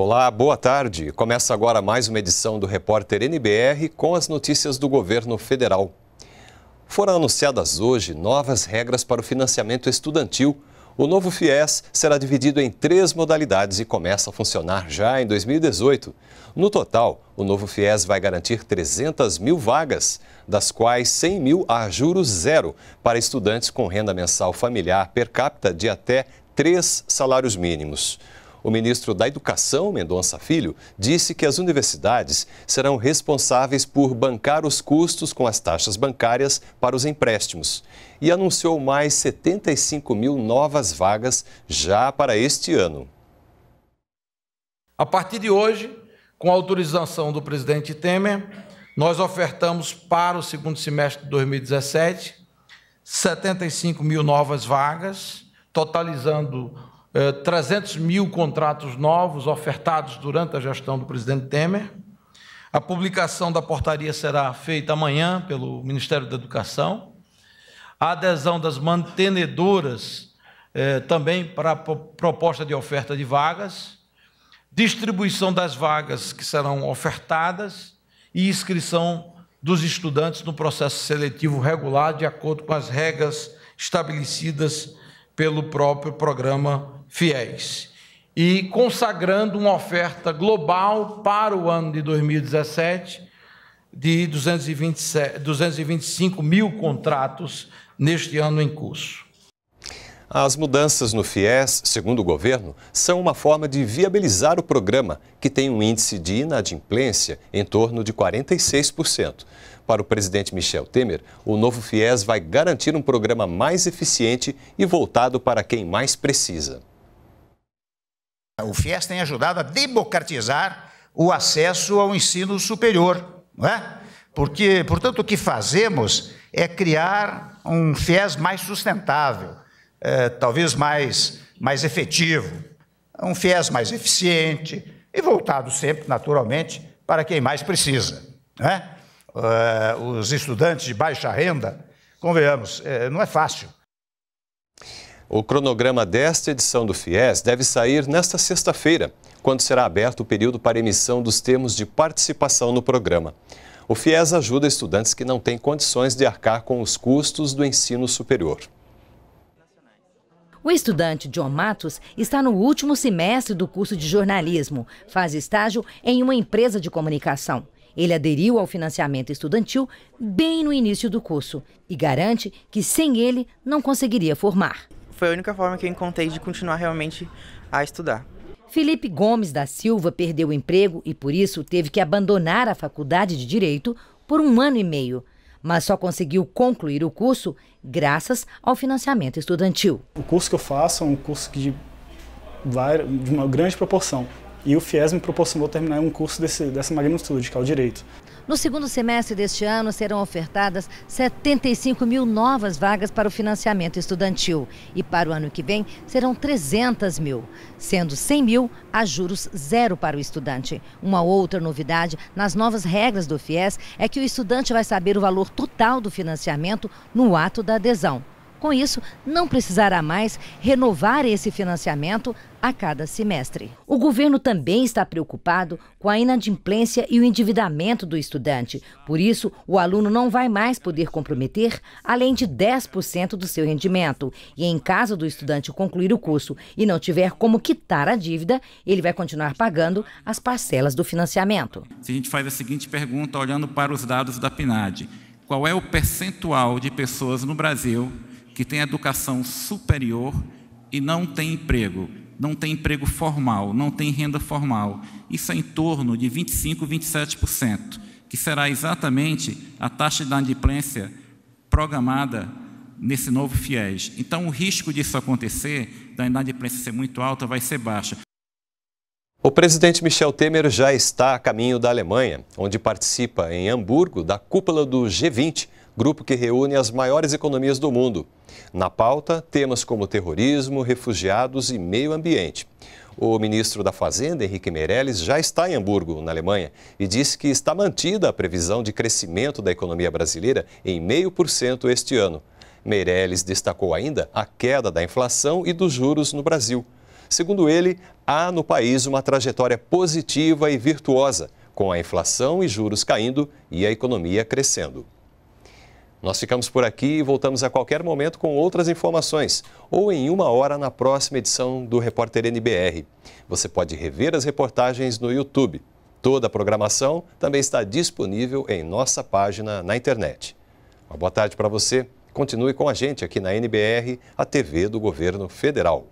Olá, boa tarde. Começa agora mais uma edição do Repórter NBR com as notícias do governo federal. Foram anunciadas hoje novas regras para o financiamento estudantil. O novo FIES será dividido em três modalidades e começa a funcionar já em 2018. No total, o novo FIES vai garantir 300 mil vagas, das quais 100 mil a juros zero para estudantes com renda mensal familiar per capita de até três salários mínimos o ministro da Educação, Mendonça Filho, disse que as universidades serão responsáveis por bancar os custos com as taxas bancárias para os empréstimos e anunciou mais 75 mil novas vagas já para este ano. A partir de hoje, com autorização do presidente Temer, nós ofertamos para o segundo semestre de 2017 75 mil novas vagas, totalizando 300 eh, mil contratos novos ofertados durante a gestão do presidente Temer. A publicação da portaria será feita amanhã pelo Ministério da Educação. A adesão das mantenedoras eh, também para a proposta de oferta de vagas. Distribuição das vagas que serão ofertadas e inscrição dos estudantes no processo seletivo regular, de acordo com as regras estabelecidas pelo próprio programa FIES. E consagrando uma oferta global para o ano de 2017 de 227, 225 mil contratos neste ano em curso. As mudanças no FIES, segundo o governo, são uma forma de viabilizar o programa, que tem um índice de inadimplência em torno de 46%. Para o presidente Michel Temer, o novo FIES vai garantir um programa mais eficiente e voltado para quem mais precisa. O FIES tem ajudado a democratizar o acesso ao ensino superior, não é? Porque, portanto, o que fazemos é criar um FIES mais sustentável é, talvez mais, mais efetivo, um FIES mais eficiente e voltado sempre, naturalmente, para quem mais precisa. Né? Uh, os estudantes de baixa renda, convenhamos, é, não é fácil. O cronograma desta edição do FIES deve sair nesta sexta-feira, quando será aberto o período para emissão dos termos de participação no programa. O FIES ajuda estudantes que não têm condições de arcar com os custos do ensino superior. O estudante John Matos está no último semestre do curso de jornalismo, faz estágio em uma empresa de comunicação. Ele aderiu ao financiamento estudantil bem no início do curso e garante que sem ele não conseguiria formar. Foi a única forma que eu encontrei de continuar realmente a estudar. Felipe Gomes da Silva perdeu o emprego e por isso teve que abandonar a faculdade de direito por um ano e meio mas só conseguiu concluir o curso graças ao financiamento estudantil. O curso que eu faço é um curso de, de uma grande proporção. E o FIES me proporcionou terminar um curso desse, dessa magnitude, que é o Direito. No segundo semestre deste ano, serão ofertadas 75 mil novas vagas para o financiamento estudantil. E para o ano que vem, serão 300 mil, sendo 100 mil a juros zero para o estudante. Uma outra novidade nas novas regras do FIES é que o estudante vai saber o valor total do financiamento no ato da adesão. Com isso, não precisará mais renovar esse financiamento a cada semestre. O governo também está preocupado com a inadimplência e o endividamento do estudante. Por isso, o aluno não vai mais poder comprometer além de 10% do seu rendimento. E em caso do estudante concluir o curso e não tiver como quitar a dívida, ele vai continuar pagando as parcelas do financiamento. Se a gente faz a seguinte pergunta, olhando para os dados da PNAD, qual é o percentual de pessoas no Brasil que tem educação superior e não tem emprego, não tem emprego formal, não tem renda formal. Isso é em torno de 25, 27%, que será exatamente a taxa de inadimplência programada nesse novo FIES. Então, o risco disso acontecer, da inadimplência ser muito alta, vai ser baixa. O presidente Michel Temer já está a caminho da Alemanha, onde participa em Hamburgo da cúpula do G20, grupo que reúne as maiores economias do mundo. Na pauta, temas como terrorismo, refugiados e meio ambiente. O ministro da Fazenda, Henrique Meirelles, já está em Hamburgo, na Alemanha, e disse que está mantida a previsão de crescimento da economia brasileira em 0,5% este ano. Meirelles destacou ainda a queda da inflação e dos juros no Brasil. Segundo ele, há no país uma trajetória positiva e virtuosa, com a inflação e juros caindo e a economia crescendo. Nós ficamos por aqui e voltamos a qualquer momento com outras informações ou em uma hora na próxima edição do Repórter NBR. Você pode rever as reportagens no YouTube. Toda a programação também está disponível em nossa página na internet. Uma boa tarde para você. Continue com a gente aqui na NBR, a TV do Governo Federal.